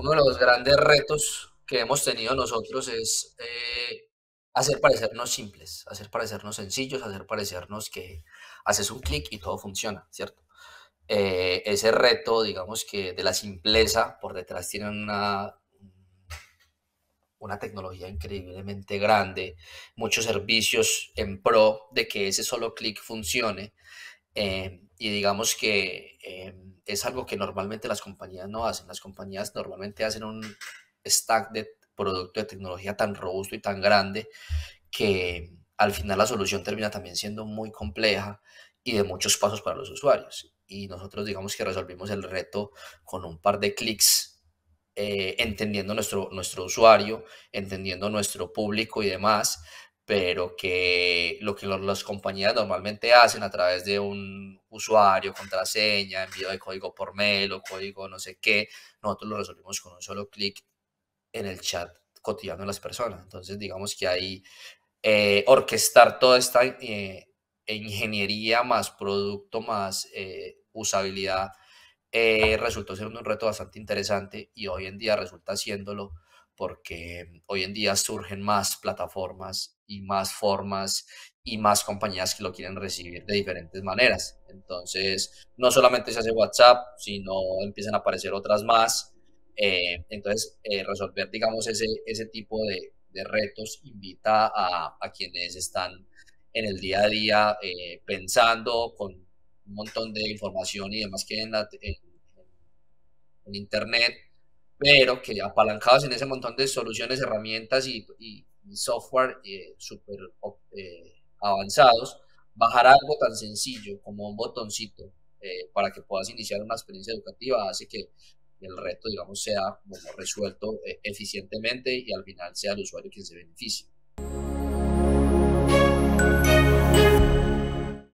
uno de los grandes retos que hemos tenido nosotros es eh, hacer parecernos simples, hacer parecernos sencillos, hacer parecernos que haces un clic y todo funciona, ¿cierto? Eh, ese reto, digamos que de la simpleza, por detrás tiene una, una tecnología increíblemente grande, muchos servicios en pro de que ese solo clic funcione. Eh, y digamos que em, es algo que normalmente las compañías no hacen. Las compañías normalmente hacen un stack de producto de tecnología tan robusto y tan grande que al final la solución termina también siendo muy compleja y de muchos pasos para los usuarios. Y nosotros digamos que resolvimos el reto con un par de clics, eh, entendiendo nuestro, nuestro usuario, entendiendo nuestro público y demás, pero que lo que las compañías normalmente hacen a través de un usuario, contraseña, envío de código por mail o código no sé qué, nosotros lo resolvimos con un solo clic en el chat cotidiano de las personas. Entonces, digamos que ahí eh, orquestar toda esta eh, ingeniería más producto más eh, usabilidad resultó ser un reto bastante interesante y hoy en día resulta haciéndolo porque hoy en día surgen más plataformas y más formas y más compañías que lo quieren recibir de diferentes maneras. Entonces, no solamente se hace WhatsApp, sino empiezan a aparecer otras más. Eh, entonces, eh, resolver, digamos, ese, tipo de, retos invita a, quienes están en el día a día eh, pensando con un montón de información y demás que en, en Internet pero que apalancados en ese montón de soluciones, herramientas y, software eh, súper eh, avanzados, bajar algo tan sencillo como un botoncito eh, para que puedas iniciar una experiencia educativa hace que el reto, digamos, sea resuelto eficientemente y al final sea el usuario quien se beneficie.